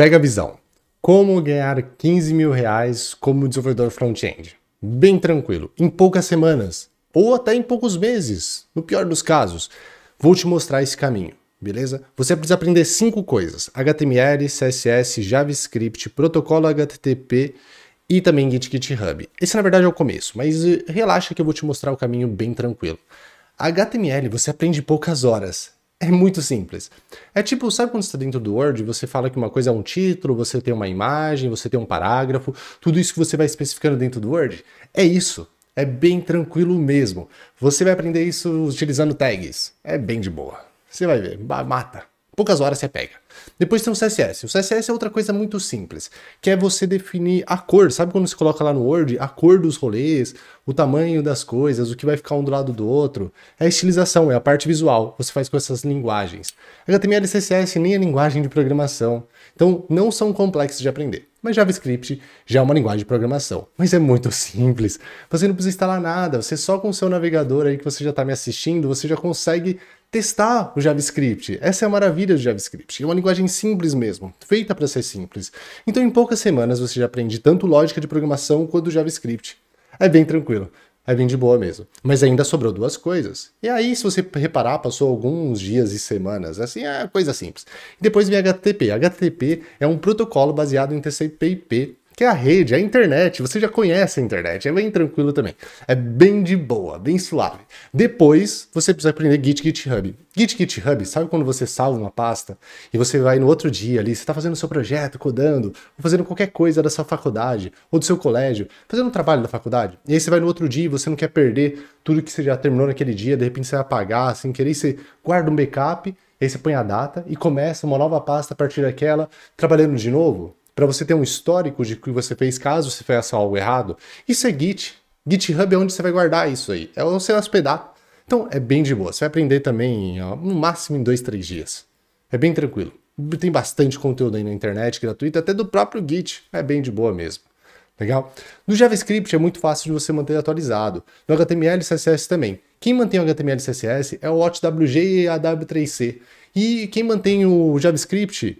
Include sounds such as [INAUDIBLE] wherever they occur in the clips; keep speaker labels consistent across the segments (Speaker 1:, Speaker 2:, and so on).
Speaker 1: Pega a visão. Como ganhar 15 mil reais como desenvolvedor front-end? Bem tranquilo, em poucas semanas ou até em poucos meses, no pior dos casos. Vou te mostrar esse caminho, beleza? Você precisa aprender cinco coisas: HTML, CSS, JavaScript, protocolo HTTP e também Git GitHub. Esse na verdade é o começo, mas eh, relaxa que eu vou te mostrar o caminho bem tranquilo. HTML você aprende em poucas horas. É muito simples. É tipo, sabe quando você está dentro do Word, você fala que uma coisa é um título, você tem uma imagem, você tem um parágrafo, tudo isso que você vai especificando dentro do Word? É isso. É bem tranquilo mesmo. Você vai aprender isso utilizando tags. É bem de boa. Você vai ver, mata poucas horas você pega. Depois tem o CSS. O CSS é outra coisa muito simples, que é você definir a cor. Sabe quando você coloca lá no Word a cor dos rolês, o tamanho das coisas, o que vai ficar um do lado do outro? É a estilização, é a parte visual. Você faz com essas linguagens. HTML e CSS nem é linguagem de programação. Então, não são complexos de aprender. Mas JavaScript já é uma linguagem de programação. Mas é muito [LAUGHS] simples. Você não precisa instalar nada. Você só com o seu navegador aí que você já está me assistindo, você já consegue testar o JavaScript. Essa é a maravilha do JavaScript. É uma linguagem simples mesmo, feita para ser simples. Então, em poucas semanas, você já aprende tanto lógica de programação quanto JavaScript. É bem tranquilo. É bem de boa mesmo. Mas ainda sobrou duas coisas. E aí, se você reparar, passou alguns dias e semanas, assim, é coisa simples. E depois vem HTTP. HTTP é um protocolo baseado em TCP/IP que é a rede, é a internet. Você já conhece a internet, é bem tranquilo também. É bem de boa, bem suave. Depois, você precisa aprender Git GitHub. Git GitHub, sabe quando você salva uma pasta e você vai no outro dia ali, você está fazendo seu projeto, codando, ou fazendo qualquer coisa da sua faculdade, ou do seu colégio, fazendo um trabalho da faculdade, e aí você vai no outro dia e você não quer perder tudo que você já terminou naquele dia, de repente você vai apagar, sem querer, você guarda um backup, aí você põe a data e começa uma nova pasta a partir daquela, trabalhando de novo para você ter um histórico de que você fez caso você faça algo errado. Isso é Git. GitHub é onde você vai guardar isso aí. É onde você hospedar. Então é bem de boa. Você vai aprender também no máximo em dois, três dias. É bem tranquilo. Tem bastante conteúdo aí na internet gratuito, até do próprio Git. É bem de boa mesmo. Legal? No JavaScript é muito fácil de você manter atualizado. No HTML e CSS também. Quem mantém o HTML e CSS é o OtWG e a W3C. E quem mantém o JavaScript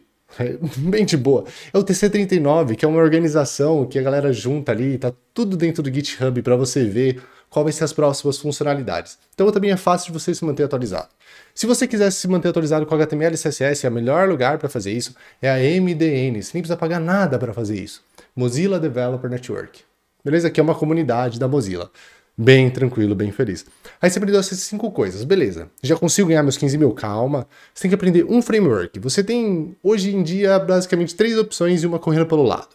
Speaker 1: bem [LAUGHS] de boa. É o TC39, que é uma organização que a galera junta ali, tá tudo dentro do GitHub para você ver quais serão ser as próximas funcionalidades. Então também é fácil de você se manter atualizado. Se você quiser se manter atualizado com HTML e CSS, é o melhor lugar para fazer isso é a MDN. Você nem precisa pagar nada para fazer isso. Mozilla Developer Network. Beleza? Que é uma comunidade da Mozilla bem tranquilo, bem feliz. Aí você aprendeu essas cinco coisas, beleza. Já consigo ganhar meus 15 mil, calma. Você tem que aprender um framework. Você tem, hoje em dia, basicamente três opções e uma correndo pelo lado,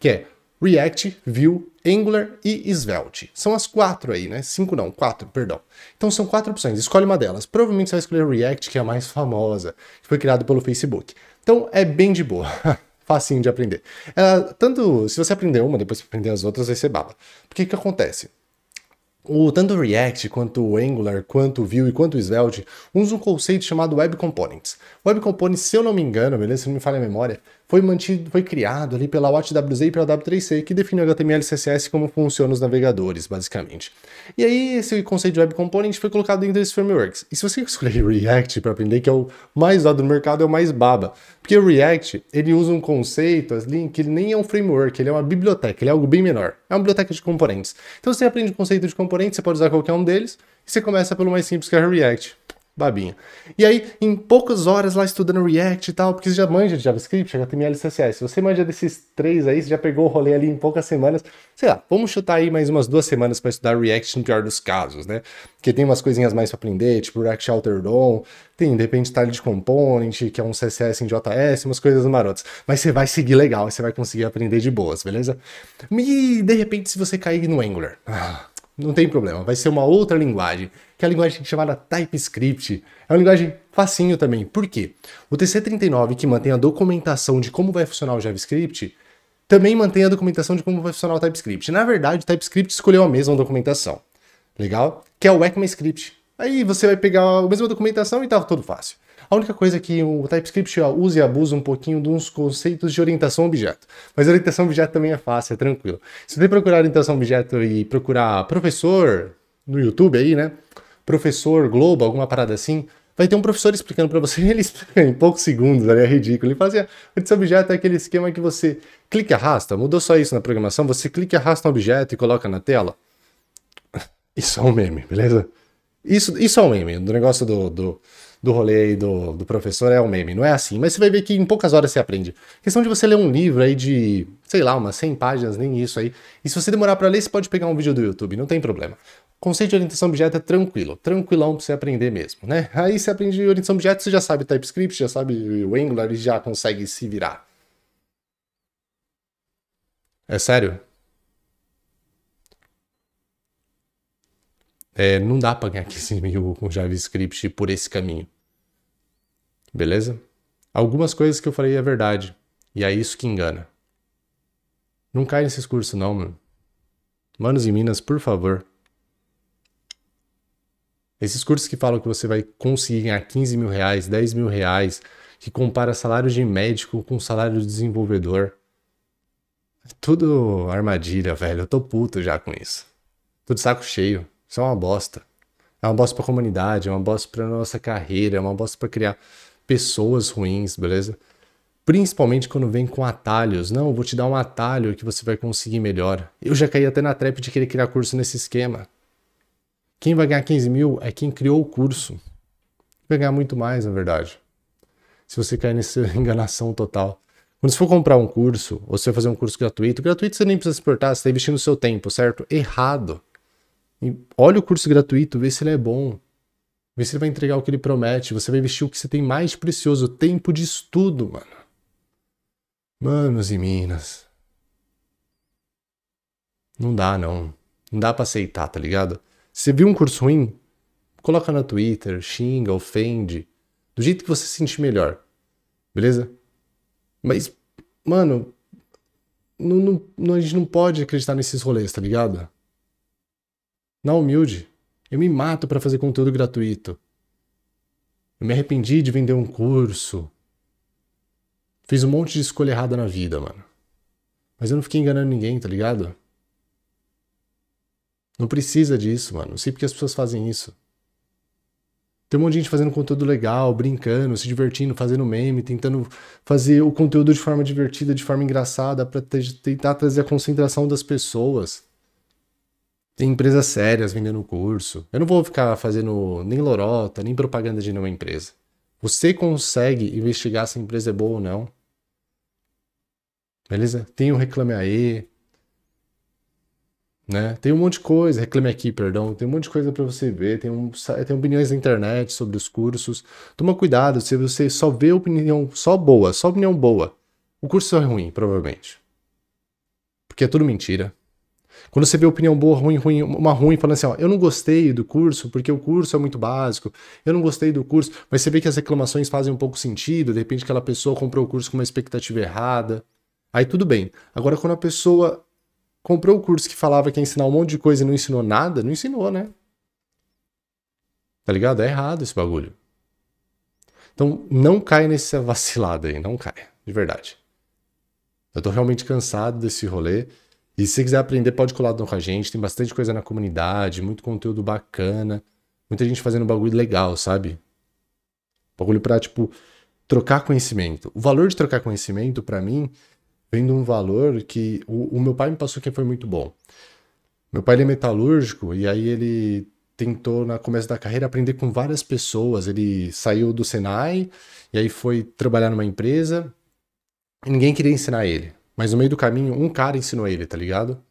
Speaker 1: que é React, Vue, Angular e Svelte. São as quatro aí, né? Cinco não, quatro, perdão. Então são quatro opções, escolhe uma delas. Provavelmente você vai escolher React, que é a mais famosa, que foi criado pelo Facebook. Então é bem de boa. [LAUGHS] Facinho de aprender. Ela, tanto se você aprender uma, depois aprender as outras, vai ser baba. Porque o que acontece? O, tanto o React, quanto o Angular, quanto o Vue e quanto o Svelte usam um conceito chamado Web Components. Web Components, se eu não me engano, beleza? Se não me falha a memória, foi mantido, foi criado ali pela WatchWZ e pela W3C, que definiu HTML e CSS como funcionam os navegadores, basicamente. E aí, esse conceito de Web Component foi colocado dentro desses frameworks. E se você [LAUGHS] escolher React para aprender, que é o mais usado no mercado, é o mais baba. Porque o React, ele usa um conceito ali assim, que ele nem é um framework, ele é uma biblioteca, ele é algo bem menor. É uma biblioteca de componentes. Então, você aprende o conceito de componentes, você pode usar qualquer um deles, e você começa pelo mais simples, que é React babinha. E aí, em poucas horas lá estudando React e tal, porque você já manja de JavaScript, HTML, CSS. Se você manja desses três aí, você já pegou o rolê ali em poucas semanas. Sei lá, vamos chutar aí mais umas duas semanas para estudar React no pior dos casos, né? Porque tem umas coisinhas mais para aprender, tipo React Alter DOM, tem, de repente, style de component, que é um CSS em JS, umas coisas marotas. Mas você vai seguir legal, você vai conseguir aprender de boas, beleza? E, de repente, se você cair no Angular... Ah não tem problema, vai ser uma outra linguagem, que é a linguagem chamada TypeScript. É uma linguagem facinho também. Por quê? O TC39, que mantém a documentação de como vai funcionar o JavaScript, também mantém a documentação de como vai funcionar o TypeScript. Na verdade, o TypeScript escolheu a mesma documentação, legal? Que é o ECMAScript. Aí você vai pegar a mesma documentação e tá tudo fácil. A única coisa é que o TypeScript usa e abusa um pouquinho dos conceitos de orientação objeto. Mas orientação objeto também é fácil, é tranquilo. Se você procurar orientação objeto e procurar professor no YouTube aí, né? Professor Globo, alguma parada assim, vai ter um professor explicando para você, [LAUGHS] ele explica em poucos segundos, ali né? é ridículo. Ele fazia, assim, ah, orientação objeto é aquele esquema que você clica e arrasta, mudou só isso na programação, você clica e arrasta um objeto e coloca na tela. [LAUGHS] Isso é um meme, beleza? Isso, isso é um meme, do negócio do, do, do rolê aí do, do professor é um meme. Não é assim, mas você vai ver que em poucas horas você aprende. questão de você ler um livro aí de, sei lá, umas 100 páginas, nem isso aí. E se você demorar para ler, você pode pegar um vídeo do YouTube, não tem problema. Conceito de orientação objeto é tranquilo, tranquilão para você aprender mesmo, né? Aí você aprende orientação objeto, você já sabe TypeScript, já sabe o Angular e já consegue se virar. É sério? É, não dá para ganhar 15 [LAUGHS] mil com JavaScript por esse caminho. Beleza? Algumas coisas que eu falei é verdade. E é isso que engana. Não cai nesses cursos, não, mano. Manos e Minas, por favor. Esses cursos que falam que você vai conseguir ganhar 15 mil reais, 10 mil reais, que compara salário de médico com salário de desenvolvedor. É tudo armadilha, velho. Eu tô puto já com isso. Tudo saco cheio. Isso é uma bosta. É uma bosta pra comunidade, é uma bosta pra nossa carreira, é uma bosta pra criar pessoas ruins, beleza? Principalmente quando vem com atalhos. Não, vou te dar um atalho que você vai conseguir melhor. Eu já caí até na trap de querer criar curso nesse esquema. Quem vai ganhar 15 mil é quem criou o curso. Vai ganhar muito mais, na verdade. Se você cair nessa [LAUGHS] enganação total. Quando você for comprar um curso, ou você fazer um curso gratuito, gratuito você nem precisa se importar, você está investindo o seu tempo, certo? Errado. Olha o curso gratuito, vê se ele é bom. Vê se ele vai entregar o que ele promete. Você vai investir o que você tem mais precioso, tempo de estudo, mano. Manos e minas. Não dá, não. Não dá pra aceitar, tá ligado? Você viu um curso ruim? Coloca na Twitter, xinga, ofende. Do jeito que você se sentir melhor. Beleza? Mas, mano, não, não, a gente não pode acreditar nesses rolês, tá ligado? Na humilde. Eu me mato para fazer conteúdo gratuito. Eu me arrependi de vender um curso. Fiz um monte de escolha errada na vida, mano. Mas eu não fiquei enganando ninguém, tá ligado? Não precisa disso, mano. Não sei porque as pessoas fazem isso. Tem um monte de gente fazendo conteúdo legal, brincando, se divertindo, fazendo meme, tentando fazer o conteúdo de forma divertida, de forma engraçada, para tentar trazer a concentração das pessoas. Tem empresas sérias vendendo curso. Eu não vou ficar fazendo nem lorota, nem propaganda de nenhuma empresa. Você consegue investigar se a empresa é boa ou não. Beleza? Tem o um Reclame Aí. Né? Tem um monte de coisa, reclame aqui, perdão, tem um monte de coisa para você ver, tem, um, tem opiniões na internet sobre os cursos. Toma cuidado, se você só vê opinião só boa, só opinião boa, o curso é ruim, provavelmente. Porque é tudo mentira. Quando você vê opinião boa, ruim, ruim, uma ruim, falando assim, ó, eu não gostei do curso porque o curso é muito básico, eu não gostei do curso, mas você vê que as reclamações fazem um pouco sentido, de repente aquela pessoa comprou o curso com uma expectativa errada, aí tudo bem. Agora, quando a pessoa comprou o curso que falava que ia ensinar um monte de coisa e não ensinou nada, não ensinou, né? Tá ligado? É errado esse bagulho. Então, não cai nessa vacilada aí, não cai, de verdade. Eu tô realmente cansado desse rolê. E se você quiser aprender, pode colar com a gente. Tem bastante coisa na comunidade, muito conteúdo bacana. Muita gente fazendo bagulho legal, sabe? Bagulho pra, tipo, trocar conhecimento. O valor de trocar conhecimento, para mim, vem de um valor que o, o, meu pai me passou que foi muito bom. Meu pai ele é metalúrgico e aí ele tentou, na começo da carreira, aprender com várias pessoas. Ele saiu do Senai e aí foi trabalhar numa empresa e ninguém queria ensinar ele. Mas no meio do caminho, um cara ensinou ele, tá ligado?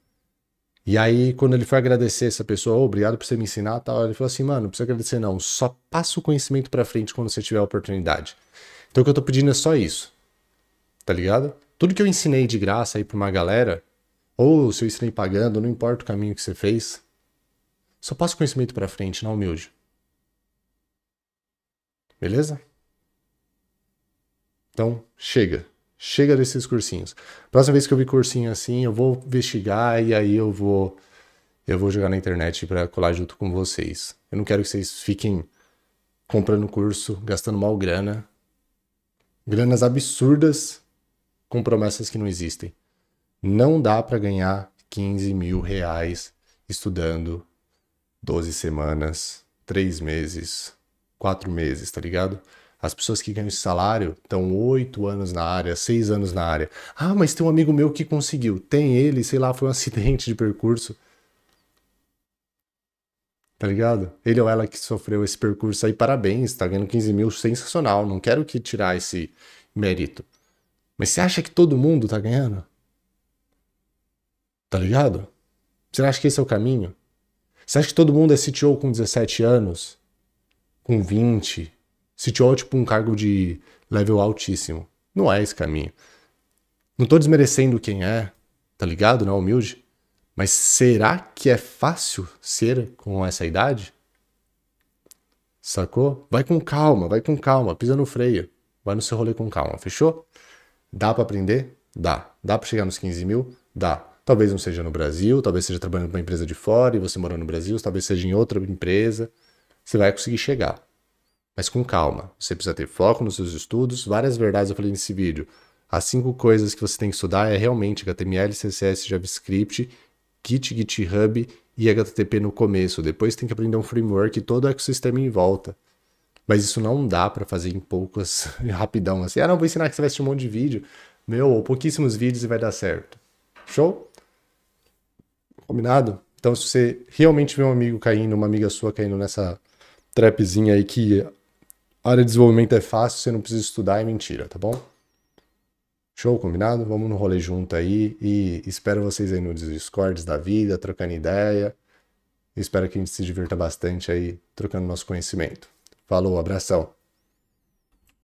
Speaker 1: E aí, quando ele foi agradecer essa pessoa, oh, obrigado por você me ensinar tal, ele falou assim, mano, não precisa agradecer não, só passa o conhecimento pra frente quando você tiver a oportunidade. Então o que eu tô pedindo é só isso, tá ligado? Tudo que eu ensinei de graça aí pra uma galera, ou se eu ensinei pagando, não importa o caminho que você fez, só passa o conhecimento pra frente, não humilde. Beleza? Então, chega. Chega desses cursinhos. Próxima vez que eu vi cursinho assim, eu vou investigar e aí eu vou eu vou jogar na internet para colar junto com vocês. Eu não quero que vocês fiquem comprando curso, gastando mal grana, granas absurdas com promessas que não existem. Não dá para ganhar 15 mil reais estudando 12 semanas, 3 meses, 4 meses, tá ligado? As pessoas que ganham esse salário estão oito anos na área, seis anos na área. Ah, mas tem um amigo meu que conseguiu. Tem ele, sei lá, foi um [LAUGHS] acidente de percurso. Tá ligado? Ele ou ela que sofreu esse percurso aí, parabéns, tá ganhando 15 mil, sensacional. Não quero que tirar esse mérito. Mas você acha que todo mundo tá ganhando? Tá ligado? Você acha que esse é o caminho? Você acha que todo mundo é CTO com 17 anos? Com 20? CTO é tipo um cargo de level altíssimo. Não é esse caminho. Não tô desmerecendo quem é, tá ligado? né? humilde. Mas será que é fácil ser com essa idade? Sacou? Vai com calma, vai com calma, pisa no freio. Vai no seu rolê com calma, fechou? Dá para aprender? Dá. Dá para chegar nos 15 mil? Dá. Talvez não seja no Brasil, talvez seja trabalhando para uma empresa de fora e você morando no Brasil, talvez seja em outra empresa. Você vai conseguir chegar mas com calma. Você precisa ter foco nos seus estudos. Várias verdades eu falei nesse vídeo. As cinco coisas que você tem que estudar é realmente HTML, CSS, JavaScript, Git, GitHub e HTTP no começo. Depois tem que aprender um framework e todo o ecossistema em volta. Mas isso não dá para fazer em poucas, [LAUGHS] rapidão assim. Ah, não, vou ensinar que você vai assistir um monte de vídeo. Meu, ou pouquíssimos vídeos e vai dar certo. Show? Combinado? Então, se você realmente vê um amigo caindo, uma amiga sua caindo nessa trapzinha aí que área de desenvolvimento é fácil, você não precisa estudar, é mentira, tá bom? Show, combinado? Vamos no rolê junto aí e espero vocês aí nos discords da vida, trocando ideia. Espero que a gente se divirta bastante aí trocando nosso conhecimento. Falou, abração!